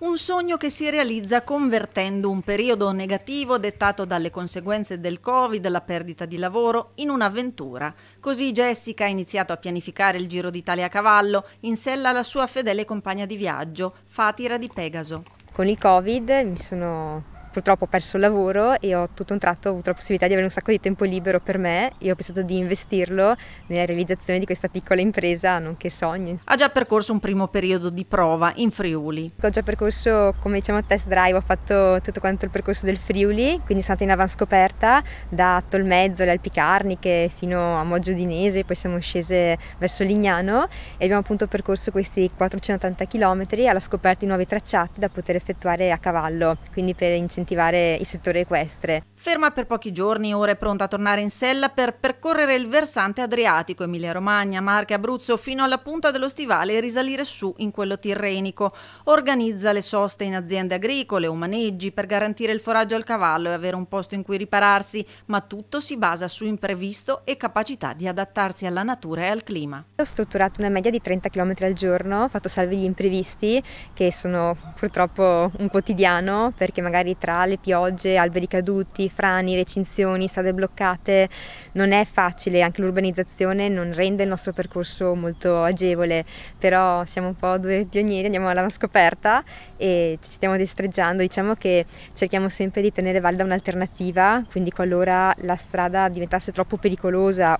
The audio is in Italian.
Un sogno che si realizza convertendo un periodo negativo dettato dalle conseguenze del Covid, la perdita di lavoro, in un'avventura. Così Jessica ha iniziato a pianificare il Giro d'Italia a cavallo, in sella alla sua fedele compagna di viaggio, Fatira di Pegaso. Con il Covid mi sono purtroppo ho perso il lavoro e ho tutto un tratto avuto la possibilità di avere un sacco di tempo libero per me e ho pensato di investirlo nella realizzazione di questa piccola impresa, nonché sogno. Ha già percorso un primo periodo di prova in Friuli. Ho già percorso, come diciamo, test drive, ho fatto tutto quanto il percorso del Friuli, quindi sono andata in avanscoperta da Tolmezzo, le Alpi Carniche fino a Moggio Dinese, poi siamo scese verso Lignano e abbiamo appunto percorso questi 480 km alla scoperta di nuovi tracciati da poter effettuare a cavallo, quindi per incentivare incentivare il settore equestre. Ferma per pochi giorni, ora è pronta a tornare in sella per percorrere il versante adriatico, Emilia-Romagna, Marche, Abruzzo, fino alla punta dello stivale e risalire su in quello tirrenico. Organizza le soste in aziende agricole o maneggi per garantire il foraggio al cavallo e avere un posto in cui ripararsi, ma tutto si basa su imprevisto e capacità di adattarsi alla natura e al clima. Ho strutturato una media di 30 km al giorno, fatto salvi gli imprevisti, che sono purtroppo un quotidiano, perché magari tra tra piogge, alberi caduti, frani, recinzioni, strade bloccate, non è facile, anche l'urbanizzazione non rende il nostro percorso molto agevole, però siamo un po' due pionieri, andiamo alla scoperta e ci stiamo destreggiando, diciamo che cerchiamo sempre di tenere valida un'alternativa, quindi qualora la strada diventasse troppo pericolosa